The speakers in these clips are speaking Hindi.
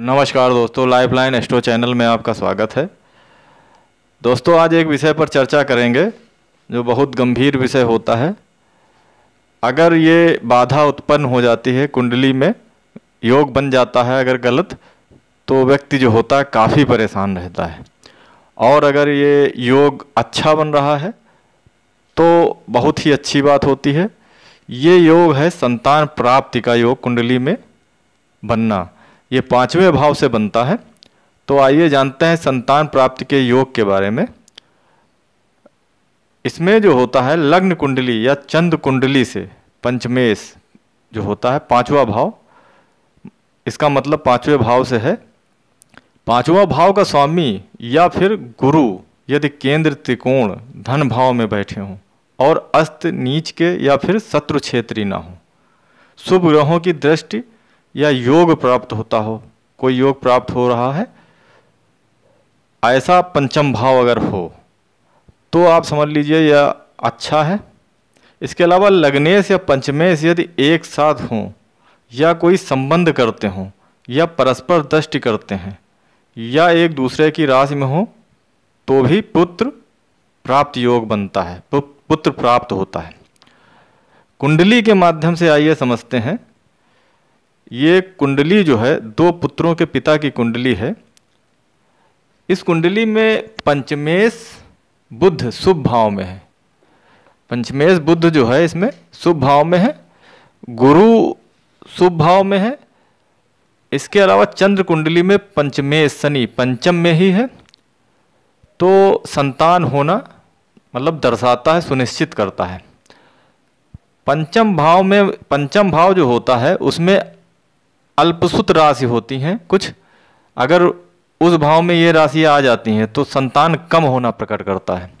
नमस्कार दोस्तों लाइफलाइन एस्ट्रो चैनल में आपका स्वागत है दोस्तों आज एक विषय पर चर्चा करेंगे जो बहुत गंभीर विषय होता है अगर ये बाधा उत्पन्न हो जाती है कुंडली में योग बन जाता है अगर गलत तो व्यक्ति जो होता है काफ़ी परेशान रहता है और अगर ये योग अच्छा बन रहा है तो बहुत ही अच्छी बात होती है ये योग है संतान प्राप्ति का योग कुंडली में बनना ये पांचवें भाव से बनता है तो आइए जानते हैं संतान प्राप्ति के योग के बारे में इसमें जो होता है लग्न कुंडली या चंद कुंडली से पंचमेश जो होता है पांचवा भाव इसका मतलब पांचवें भाव से है पांचवा भाव का स्वामी या फिर गुरु यदि केंद्र त्रिकोण धन भाव में बैठे हों और अस्त नीच के या फिर शत्रु क्षेत्री ना हो शुभ ग्रहों की दृष्टि या योग प्राप्त होता हो कोई योग प्राप्त हो रहा है ऐसा पंचम भाव अगर हो तो आप समझ लीजिए यह अच्छा है इसके अलावा लग्नेश या पंचमेश यदि एक साथ हों या कोई संबंध करते हों या परस्पर दृष्टि करते हैं या एक दूसरे की राशि में हो तो भी पुत्र प्राप्त योग बनता है पुत्र प्राप्त होता है कुंडली के माध्यम से आइए समझते हैं ये कुंडली जो है दो पुत्रों के पिता की कुंडली है इस कुंडली में पंचमेश बुद्ध शुभ भाव में है पंचमेश बुद्ध जो है इसमें शुभ भाव में है गुरु शुभ भाव में है इसके अलावा चंद्र कुंडली में पंचमेश शनि पंचम में ही है तो संतान होना मतलब दर्शाता है सुनिश्चित करता है पंचम भाव में पंचम भाव जो होता है उसमें अल्पसुत राशि होती हैं कुछ अगर उस भाव में ये राशि आ जाती हैं तो संतान कम होना प्रकट करता है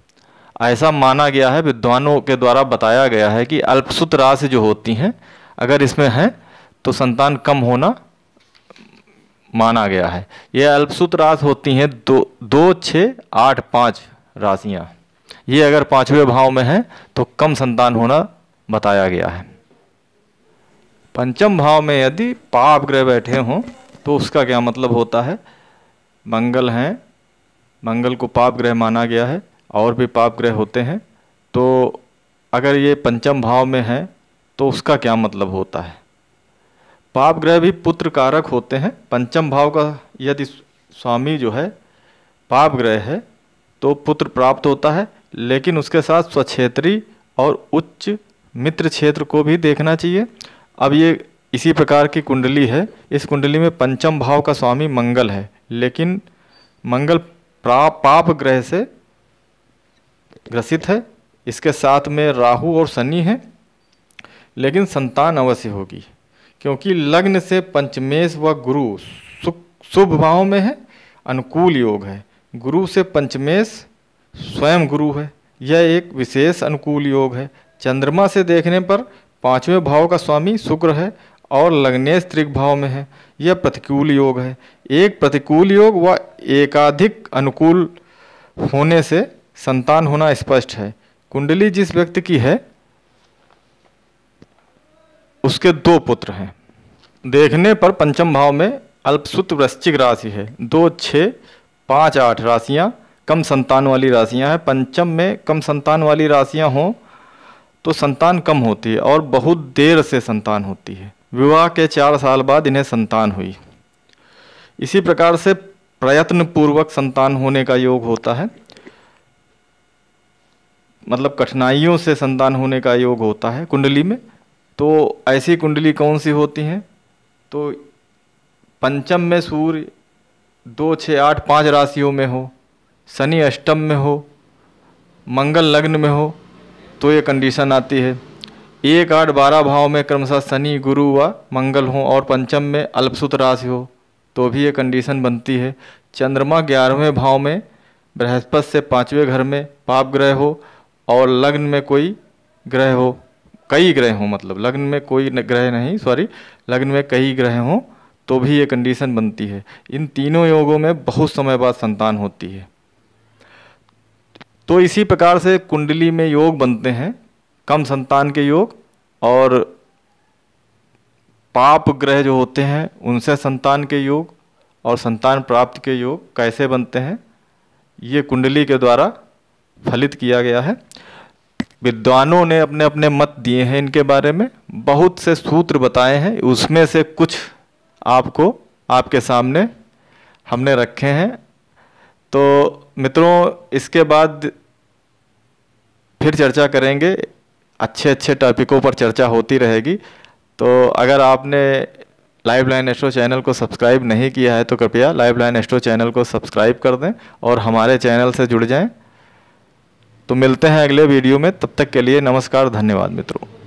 ऐसा माना गया है विद्वानों के द्वारा बताया गया है कि अल्पसुत राशि जो होती हैं अगर इसमें हैं तो संतान कम होना माना गया है यह अल्पसुत राशि होती हैं दो दो छः आठ पाँच राशियाँ ये अगर पांचवें भाव में है तो कम संतान होना बताया गया है पंचम भाव में यदि पाप ग्रह बैठे हों तो उसका क्या मतलब होता है मंगल हैं मंगल को पाप ग्रह माना गया है और भी पाप ग्रह होते हैं तो अगर ये पंचम भाव में है तो उसका क्या मतलब होता है पाप ग्रह भी पुत्र कारक होते हैं पंचम भाव का यदि स्वामी जो है पाप ग्रह है तो पुत्र प्राप्त होता है लेकिन उसके साथ स्वक्षेत्री और उच्च मित्र क्षेत्र को भी देखना चाहिए अब ये इसी प्रकार की कुंडली है इस कुंडली में पंचम भाव का स्वामी मंगल है लेकिन मंगल पाप ग्रह से ग्रसित है इसके साथ में राहु और शनि है लेकिन संतान अवश्य होगी क्योंकि लग्न से पंचमेश व गुरु सुख शुभ भाव में है अनुकूल योग है गुरु से पंचमेश स्वयं गुरु है यह एक विशेष अनुकूल योग है चंद्रमा से देखने पर पांचवें भाव का स्वामी शुक्र है और लग्नेश त्रिक भाव में है यह प्रतिकूल योग है एक प्रतिकूल योग व एकाधिक अनुकूल होने से संतान होना स्पष्ट है कुंडली जिस व्यक्ति की है उसके दो पुत्र हैं देखने पर पंचम भाव में अल्पसुत वृश्चिक राशि है दो छः पाँच आठ राशियाँ कम संतान वाली राशियां हैं पंचम में कम संतान वाली राशियां हों तो संतान कम होती है और बहुत देर से संतान होती है विवाह के चार साल बाद इन्हें संतान हुई इसी प्रकार से प्रयत्न पूर्वक संतान होने का योग होता है मतलब कठिनाइयों से संतान होने का योग होता है कुंडली में तो ऐसी कुंडली कौन सी होती हैं तो पंचम में सूर्य दो छः आठ पाँच राशियों में हो शनि अष्टम में हो मंगल लग्न में हो तो ये कंडीशन आती है एक आठ बारह भाव में क्रमशः शनि गुरु व मंगल हो और पंचम में अल्पसुत राशि हो तो भी ये कंडीशन बनती है चंद्रमा ग्यारहवें भाव में बृहस्पति से पाँचवें घर में पाप ग्रह हो और लग्न में कोई ग्रह हो कई ग्रह हों मतलब लग्न में कोई ग्रह नहीं सॉरी लग्न में कई ग्रह हों तो भी ये कंडीशन बनती है इन तीनों योगों में बहुत समय बाद संतान होती है तो इसी प्रकार से कुंडली में योग बनते हैं कम संतान के योग और पाप ग्रह जो होते हैं उनसे संतान के योग और संतान प्राप्त के योग कैसे बनते हैं ये कुंडली के द्वारा फलित किया गया है विद्वानों ने अपने अपने मत दिए हैं इनके बारे में बहुत से सूत्र बताए हैं उसमें से कुछ आपको आपके सामने हमने रखे हैं तो मित्रों इसके बाद फिर चर्चा करेंगे अच्छे अच्छे टॉपिकों पर चर्चा होती रहेगी तो अगर आपने लाइव लाइन एस्ट्रो चैनल को सब्सक्राइब नहीं किया है तो कृपया लाइव लाइन एस्ट्रो चैनल को सब्सक्राइब कर दें और हमारे चैनल से जुड़ जाएं तो मिलते हैं अगले वीडियो में तब तक के लिए नमस्कार धन्यवाद मित्रों